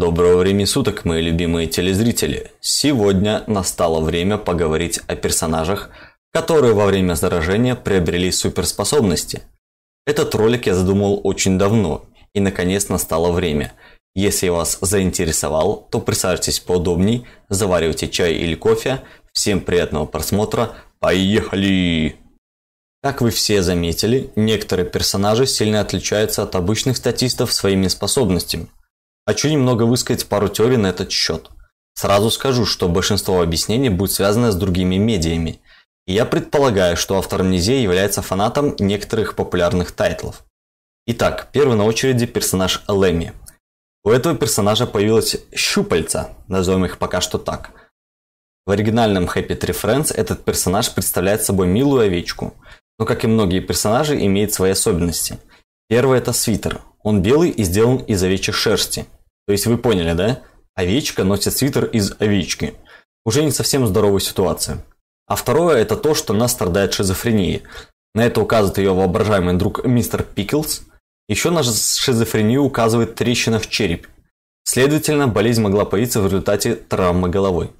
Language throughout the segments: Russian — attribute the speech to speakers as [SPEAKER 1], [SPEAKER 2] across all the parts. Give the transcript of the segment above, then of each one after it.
[SPEAKER 1] Доброго времени суток, мои любимые телезрители! Сегодня настало время поговорить о персонажах, которые во время заражения приобрели суперспособности. Этот ролик я задумал очень давно, и наконец настало время. Если я вас заинтересовал, то присаживайтесь поудобней, заваривайте чай или кофе. Всем приятного просмотра, поехали! Как вы все заметили, некоторые персонажи сильно отличаются от обычных статистов своими способностями – Хочу немного высказать пару теорий на этот счет. Сразу скажу, что большинство объяснений будет связано с другими медиами. И я предполагаю, что автор Амнезии является фанатом некоторых популярных тайтлов. Итак, первый на очереди персонаж Лэми. У этого персонажа появилась щупальца, назовем их пока что так. В оригинальном Happy Tree Friends этот персонаж представляет собой милую овечку, но, как и многие персонажи, имеет свои особенности. Первый – это свитер. Он белый и сделан из овечьей шерсти – то есть вы поняли, да? Овечка носит свитер из овечки. Уже не совсем здоровая ситуация. А второе – это то, что она страдает шизофренией. На это указывает ее воображаемый друг мистер Пиклс. Еще на шизофрению указывает трещина в череп. Следовательно, болезнь могла появиться в результате травмы головы.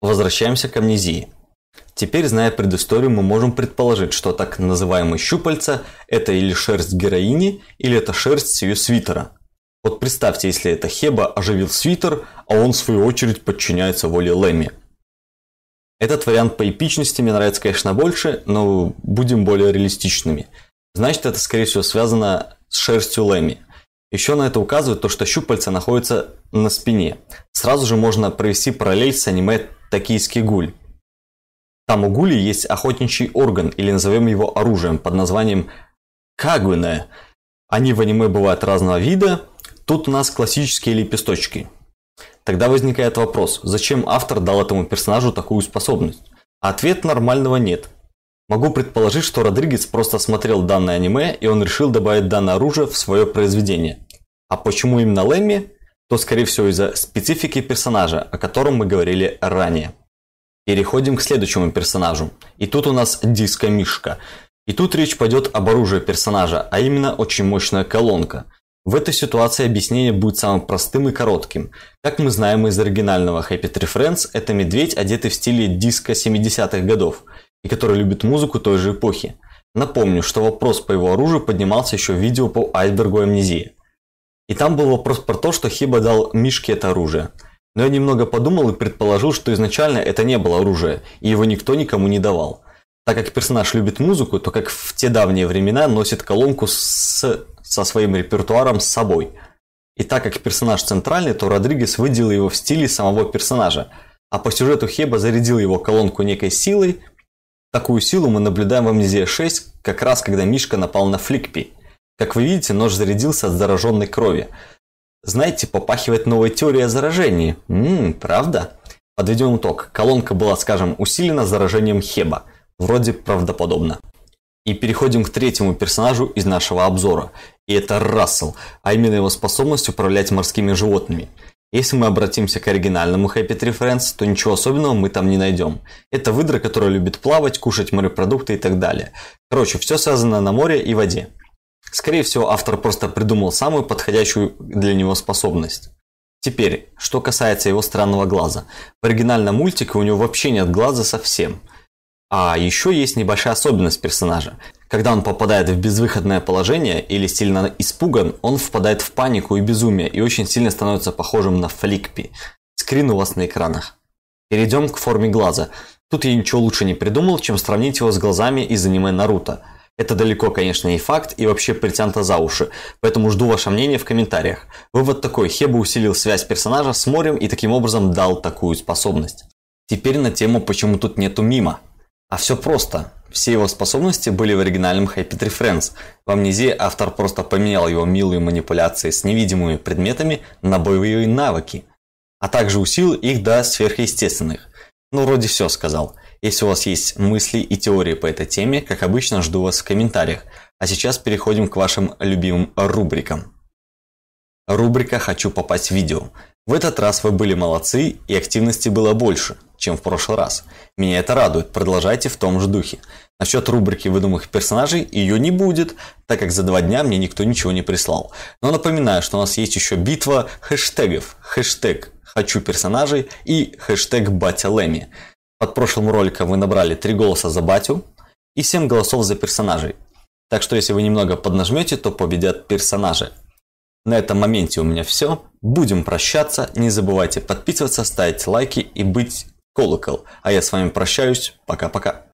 [SPEAKER 1] Возвращаемся к амнезии. Теперь, зная предысторию, мы можем предположить, что так называемые щупальца – это или шерсть героини, или это шерсть ее свитера. Вот представьте, если это Хеба оживил свитер, а он в свою очередь подчиняется воле Лэмми. Этот вариант по эпичности мне нравится, конечно, больше, но будем более реалистичными. Значит, это, скорее всего, связано с шерстью Лэмми. Еще на это указывает то, что щупальца находится на спине. Сразу же можно провести параллель с аниме «Токийский гуль». Там у гули есть охотничий орган, или назовем его оружием, под названием кагуне. Они в аниме бывают разного вида, Тут у нас классические лепесточки. Тогда возникает вопрос, зачем автор дал этому персонажу такую способность? ответ нормального нет. Могу предположить, что Родригес просто смотрел данное аниме, и он решил добавить данное оружие в свое произведение. А почему именно Лэмми? То, скорее всего, из-за специфики персонажа, о котором мы говорили ранее. Переходим к следующему персонажу. И тут у нас диско-мишка. И тут речь пойдет об оружии персонажа, а именно очень мощная колонка – в этой ситуации объяснение будет самым простым и коротким. Как мы знаем из оригинального Happy Tree Friends, это медведь, одетый в стиле диска 70-х годов, и который любит музыку той же эпохи. Напомню, что вопрос по его оружию поднимался еще в видео по айсбергу амнезии. И там был вопрос про то, что Хиба дал Мишке это оружие. Но я немного подумал и предположил, что изначально это не было оружие, и его никто никому не давал – так как персонаж любит музыку, то как в те давние времена носит колонку с, со своим репертуаром с собой. И так как персонаж центральный, то Родригес выделил его в стиле самого персонажа. А по сюжету Хеба зарядил его колонку некой силой. Такую силу мы наблюдаем в Амнезия 6, как раз когда Мишка напал на Фликпи. Как вы видите, нож зарядился от зараженной крови. Знаете, попахивает новая теория о заражении. Ммм, правда? Подведем итог. Колонка была, скажем, усилена заражением Хеба – Вроде правдоподобно. И переходим к третьему персонажу из нашего обзора. И это Рассел, а именно его способность управлять морскими животными. Если мы обратимся к оригинальному Happy Tree Friends, то ничего особенного мы там не найдем. Это выдра, которая любит плавать, кушать морепродукты и так далее. Короче, все связано на море и воде. Скорее всего, автор просто придумал самую подходящую для него способность. Теперь, что касается его странного глаза. В оригинальном мультике у него вообще нет глаза совсем – а еще есть небольшая особенность персонажа. Когда он попадает в безвыходное положение или сильно испуган, он впадает в панику и безумие и очень сильно становится похожим на фликпи. Скрин у вас на экранах. Перейдем к форме глаза. Тут я ничего лучше не придумал, чем сравнить его с глазами из аниме Наруто. Это далеко, конечно, и факт и вообще притянуто за уши, поэтому жду ваше мнение в комментариях. Вывод такой, Хеба усилил связь персонажа с морем и таким образом дал такую способность. Теперь на тему, почему тут нету мима. А все просто. Все его способности были в оригинальном Happy Tree Friends. В Амнезии автор просто поменял его милые манипуляции с невидимыми предметами на боевые навыки, а также усилил их до сверхъестественных. Ну, вроде все сказал. Если у вас есть мысли и теории по этой теме, как обычно, жду вас в комментариях. А сейчас переходим к вашим любимым рубрикам. Рубрика «Хочу попасть в видео». В этот раз вы были молодцы и активности было больше – чем в прошлый раз. Меня это радует, продолжайте в том же духе. Насчет рубрики выдуманных персонажей ее не будет, так как за два дня мне никто ничего не прислал. Но напоминаю, что у нас есть еще битва хэштегов. Хэштег «Хочу персонажей» и хэштег «Батя Лэми». Под прошлым роликом вы набрали 3 голоса за батю и 7 голосов за персонажей. Так что если вы немного поднажмете, то победят персонажи. На этом моменте у меня все. Будем прощаться. Не забывайте подписываться, ставить лайки и быть колокол. А я с вами прощаюсь. Пока-пока.